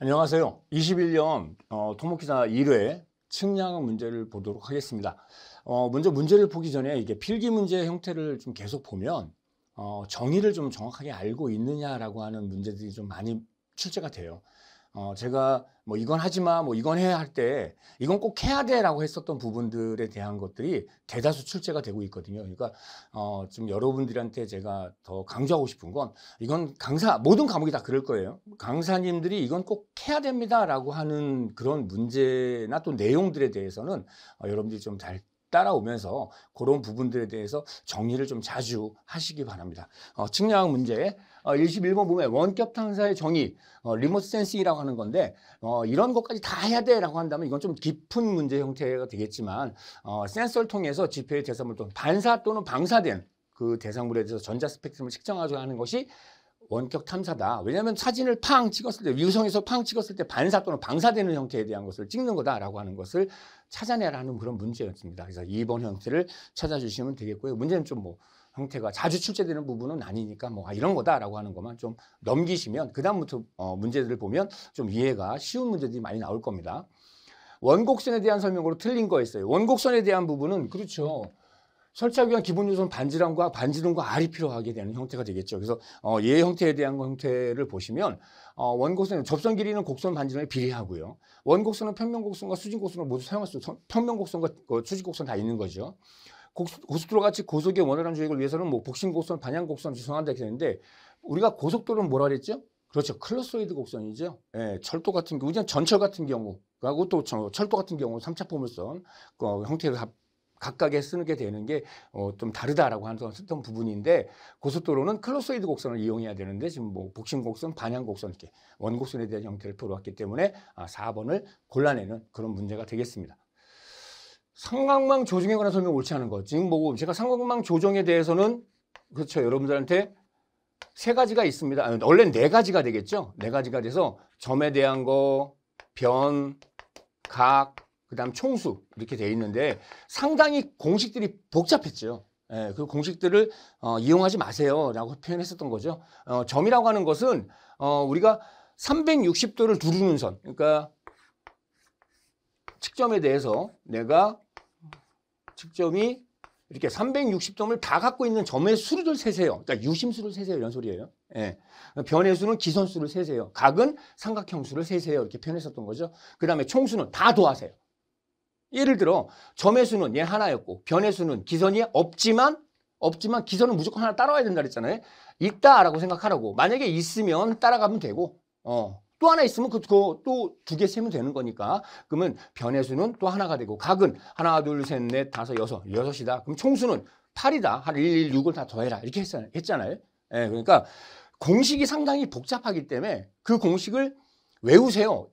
안녕하세요. 21년 어, 토목기사 1회 측량 문제를 보도록 하겠습니다. 어, 먼저 문제를 보기 전에 이게 필기 문제 형태를 좀 계속 보면 어, 정의를 좀 정확하게 알고 있느냐라고 하는 문제들이 좀 많이 출제가 돼요. 어, 제가 뭐 이건 하지 마, 뭐 이건 해야 할 때, 이건 꼭 해야 돼라고 했었던 부분들에 대한 것들이 대다수 출제가 되고 있거든요. 그러니까, 어, 좀 여러분들한테 제가 더 강조하고 싶은 건, 이건 강사, 모든 과목이 다 그럴 거예요. 강사님들이 이건 꼭 해야 됩니다라고 하는 그런 문제나 또 내용들에 대해서는 어, 여러분들이 좀잘 따라오면서 그런 부분들에 대해서 정리를 좀 자주 하시기 바랍니다. 어, 측량 문제 어, 21번 보면 원격 탐사의 정의 어, 리모트 센싱이라고 하는 건데 어, 이런 것까지 다 해야 돼라고 한다면 이건 좀 깊은 문제 형태가 되겠지만 어, 센서를 통해서 지표의 대상물 또는 반사 또는 방사된 그 대상물에 대해서 전자 스펙트럼을 측정하자 하는 것이 원격 탐사다. 왜냐하면 사진을 팡 찍었을 때 위성에서 팡 찍었을 때 반사 또는 방사되는 형태에 대한 것을 찍는 거다라고 하는 것을 찾아내라는 그런 문제였습니다. 그래서 2번 형태를 찾아주시면 되겠고요. 문제는 좀 뭐 형태가 자주 출제되는 부분은 아니니까 뭐 아, 이런 거다라고 하는 것만 좀 넘기시면 그 다음부터 어, 문제들을 보면 좀 이해가 쉬운 문제들이 많이 나올 겁니다. 원곡선에 대한 설명으로 틀린 거였어요. 원곡선에 대한 부분은 그렇죠. 설치하기 위한 기본 요소는 반지름과 반지름과 알이 필요하게 되는 형태가 되겠죠. 그래서 어, 얘 형태에 대한 형태를 보시면 어, 원곡선은 접선 길이는 곡선 반지름에 비례하고요. 원곡선은 평면곡선과 수직곡선을 모두 사용할 수 평면곡선과 어, 수직곡선 다 있는 거죠. 고속도로 같이 고속의 원활한 주행을 위해서는 뭐복싱 곡선, 반향 곡선 지성한다 이렇게 되는데 우리가 고속도로는 뭐라 그랬죠? 그렇죠. 클러스로이드 곡선이죠. 예, 철도 같은 경우, 우선 전철 같은 경우, 그리고 또 철도 같은 경우 삼차 포물선 그 형태를 합, 각각에 쓰게 되는 게좀 어, 다르다라고 하는 쓰던 부분인데 고속도로는 클로스이드 곡선을 이용해야 되는데 지금 뭐복싱 곡선, 반향 곡선 이렇게 원곡선에 대한 형태를 보러왔기 때문에 아, 4번을 골라내는 그런 문제가 되겠습니다. 상광망 조정에 관한 설명 옳지 않은 것. 지금 보고 제가 상광망 조정에 대해서는 그렇죠. 여러분들한테 세 가지가 있습니다. 아 원래는 네 가지가 되겠죠. 네 가지가 돼서 점에 대한 거, 변, 각, 그 다음 총수 이렇게 돼 있는데 상당히 공식들이 복잡했죠. 예, 그 공식들을 어, 이용하지 마세요라고 표현했었던 거죠. 어, 점이라고 하는 것은 어, 우리가 360도를 두르는 선, 그러니까 측점에 대해서 내가 측점이 이렇게 360점을 다 갖고 있는 점의 수를 세세요. 그러니까 유심수를 세세요. 이런 소리예요. 예. 변의 수는 기선수를 세세요. 각은 삼각형수를 세세요. 이렇게 표현했었던 거죠. 그 다음에 총수는 다 도하세요. 예를 들어 점의 수는 얘 하나였고 변의 수는 기선이 없지만 없지만 기선은 무조건 하나 따라와야 된다 그랬잖아요. 있다라고 생각하라고. 만약에 있으면 따라가면 되고 어. 또 하나 있으면 그또두 그, 개 세면 되는 거니까 그러면 변의 수는 또 하나가 되고 각은 하나 둘 셋 넷 다섯 여섯 여섯이다 그럼 총수는 팔이다한 일, 일, 육을다 더해라 이렇게 했잖아요 예 그러니까 공식이 상당히 복잡하기 때문에 그 공식을 외우세요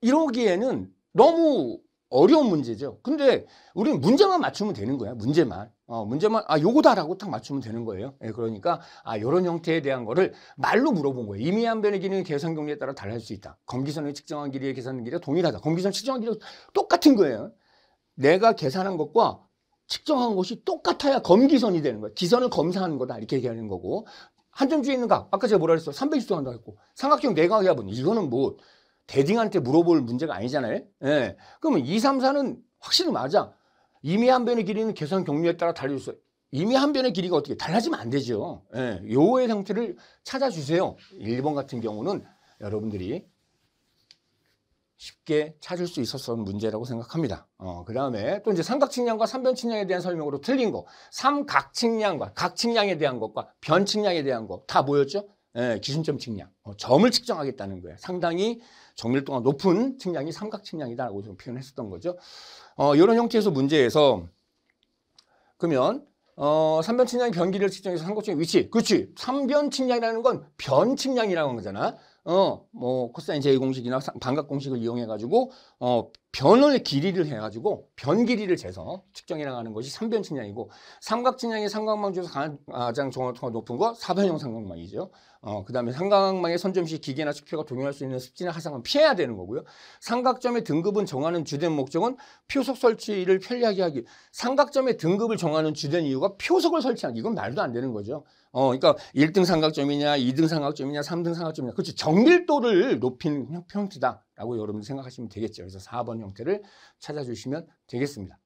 이러기에는 너무 어려운 문제죠. 근데 우리는 문제만 맞추면 되는 거야. 문제만. 어, 문제만 아 요거다라고 딱 맞추면 되는 거예요. 예, 그러니까 아요런 형태에 대한 거를 말로 물어본 거예요. 임의한 변의 기능이 계산 경리에 따라 달라질 수 있다. 검기선의 측정한 길이의 계산 길이가 동일하다. 검기선 측정한 길이 똑같은 거예요. 내가 계산한 것과 측정한 것이 똑같아야 검기선이 되는 거야 기선을 검사하는 거다 이렇게 얘기하는 거고 한 점주에 있는 각 아까 제가 뭐라 그랬어? 360도 한다고 했고 삼각형 내각이야 네 보니 뭐. 이거는 뭐 대딩한테 물어볼 문제가 아니잖아요. 예. 그러면 2, 3, 4는 확실히 맞아. 이미 한 변의 길이는 계산 경로에 따라 달려있어. 이미 한 변의 길이가 어떻게 달라지면 안 되죠. 예. 요의 상태를 찾아주세요. 1번 같은 경우는 여러분들이 쉽게 찾을 수 있었던 문제라고 생각합니다. 어, 그 다음에 또 이제 삼각측량과 삼변측량에 대한 설명으로 틀린 거, 삼각측량과 각측량에 대한 것과 변측량에 대한 것다 뭐였죠? 예, 기준점 측량, 어, 점을 측정하겠다는 거예요. 상당히 정밀도가 높은 측량이 삼각 측량이다라고 좀 표현했었던 거죠. 어, 이런 형태에서 문제에서 그러면 어, 삼변 측량이 변기를 측정해서 삼각형의 위치. 그렇지. 삼변 측량이라는 건 변 측량이라는 거잖아. 어, 뭐 코사인 제이 공식이나 반각 공식을 이용해 가지고 어, 변을 길이를 해가지고 변 길이를 재서 측정해나가는 것이 삼변 측량이고 삼각 측량의 삼각망 중에서 가장 정확도가 높은 거 사변형 삼각망이죠. 어, 그 다음에 삼각망의 선점 시 기계나 식표가 동요할 수 있는 습진을 항상 은 피해야 되는 거고요. 삼각점의 등급은 정하는 주된 목적은 표속 설치를 편리하게 하기. 삼각점의 등급을 정하는 주된 이유가 표속을 설치하기. 이건 말도 안 되는 거죠. 어, 그러니까 1등 삼각점이냐, 2등 삼각점이냐, 3등 삼각점이냐. 그렇지. 정밀도를 높이는 형태다. 라고 여러분들 생각하시면 되겠죠. 그래서 4번 형태를 찾아주시면 되겠습니다.